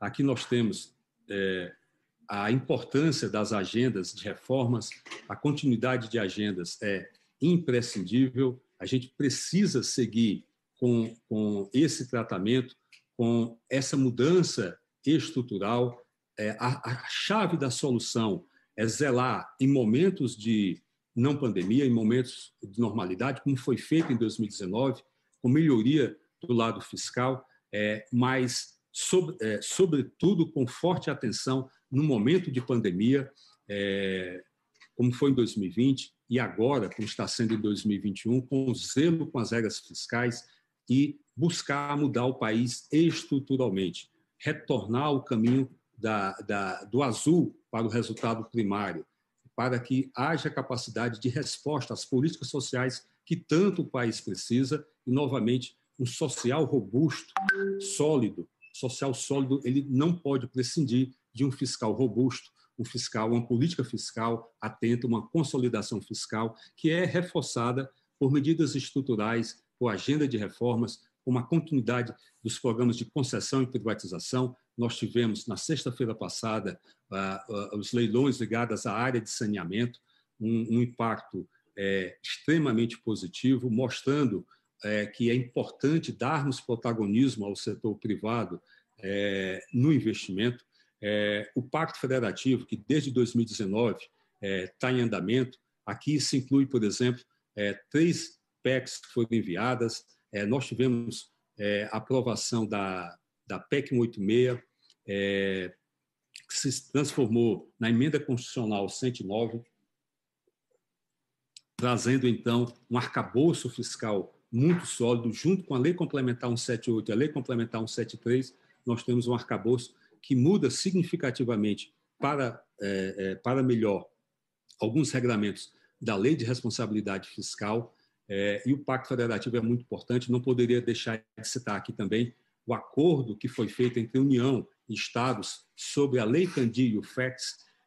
Aqui nós temos é, a importância das agendas de reformas, a continuidade de agendas é imprescindível, a gente precisa seguir com, com esse tratamento, com essa mudança estrutural. É, a, a chave da solução é zelar em momentos de não pandemia, em momentos de normalidade, como foi feito em 2019, com melhoria do lado fiscal, é, mas sobre, é, sobretudo com forte atenção no momento de pandemia, é, como foi em 2020 e agora, como está sendo em 2021, com zelo com as regras fiscais e buscar mudar o país estruturalmente, retornar o caminho da, da, do azul para o resultado primário, para que haja capacidade de resposta às políticas sociais que tanto o país precisa e, novamente, um social robusto, sólido, social sólido ele não pode prescindir de um fiscal robusto, um fiscal, uma política fiscal atenta, uma consolidação fiscal que é reforçada por medidas estruturais, por agenda de reformas, com uma continuidade dos programas de concessão e privatização. Nós tivemos na sexta-feira passada uh, uh, os leilões ligados à área de saneamento, um, um impacto eh, extremamente positivo, mostrando é, que é importante darmos protagonismo ao setor privado é, no investimento. É, o Pacto Federativo, que desde 2019 está é, em andamento, aqui se inclui, por exemplo, é, três PECs que foram enviadas, é, nós tivemos a aprovação da, da PEC 186, que se transformou na Emenda Constitucional 109, trazendo, então, um arcabouço fiscal muito sólido, junto com a Lei Complementar 178 e a Lei Complementar 173, nós temos um arcabouço que muda significativamente para, é, é para melhor alguns regulamentos da Lei de Responsabilidade Fiscal. É, e o Pacto Federativo é muito importante, não poderia deixar de citar aqui também o acordo que foi feito entre União e Estados sobre a Lei Candir e o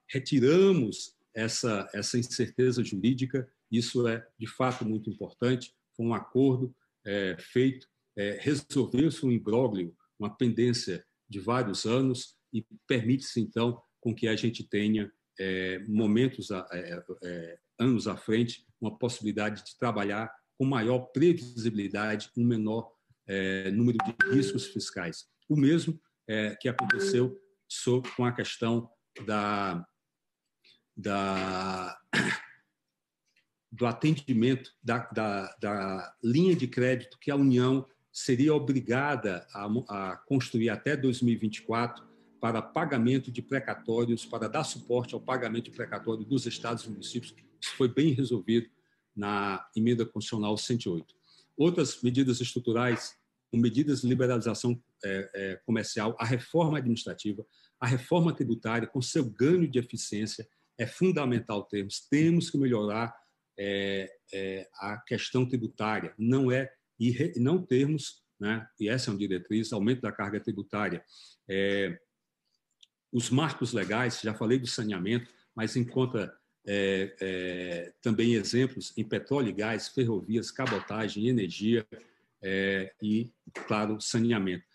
Retiramos essa, essa incerteza jurídica, isso é de fato muito importante foi um acordo é, feito, é, resolveu-se um imbróglio, uma pendência de vários anos e permite-se, então, com que a gente tenha é, momentos, a, é, é, anos à frente, uma possibilidade de trabalhar com maior previsibilidade, um menor é, número de riscos fiscais. O mesmo que aconteceu com a questão da, da do atendimento da, da, da, linha de crédito que a União seria obrigada a, a construir até 2024 para pagamento de precatórios, para dar suporte ao pagamento de precatório dos estados e municípios. Isso foi bem resolvido na emenda constitucional 108. Outras medidas estruturais, medidas de liberalização é, é, comercial, a reforma administrativa, a reforma tributária, com seu ganho de eficiência, é fundamental termos. Temos que melhorar é, é, a questão tributária, não é e não termos, né, e essa é uma diretriz, aumento da carga tributária. É, os marcos legais, já falei do saneamento, mas encontra é, é, também exemplos em petróleo e gás, ferrovias, cabotagem, energia é, e, claro, saneamento.